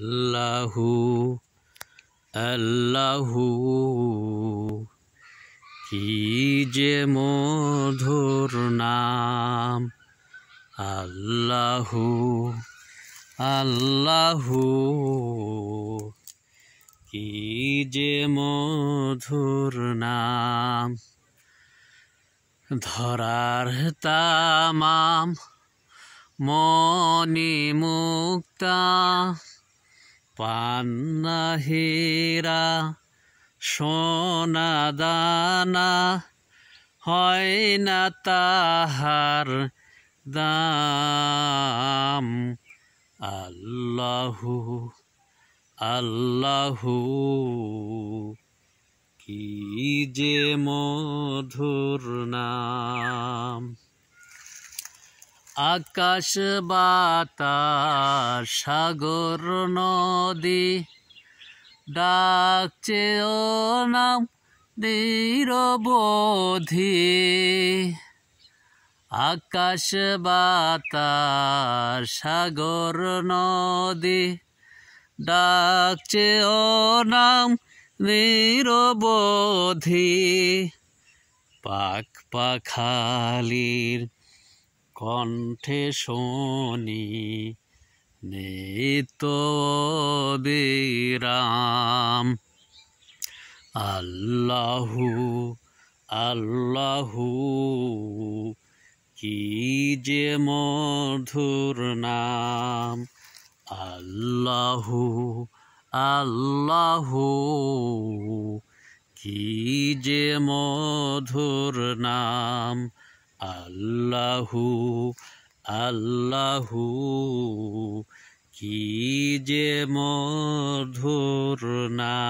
আল্লাহু আল্লাহু কি যে মধুর নাম আল্লাহু আল্লাহু কি যে মধুর নাম ধরার তামাম মনি মুক্তা পান্না হেরা সোনা দানা হয় না তাহার দাম আল্লাহু আল্লাহু কি যে মধুর নাম আকাশ বাতাস সাগর নদী ডাকছে ও নাম নিরবধি আকাশ বাতাস সাগর নদী ডাকছে ও নাম নিরবধি পাক পাখালির কণ্ঠে শোনি নিত বিরাম আল্লাহু আল্লাহু কি যে মধুর নাম আল্লাহু আল্লাহু কি যে মধুর নাম আল্লাহু আল্লাহু কি যে মধুর না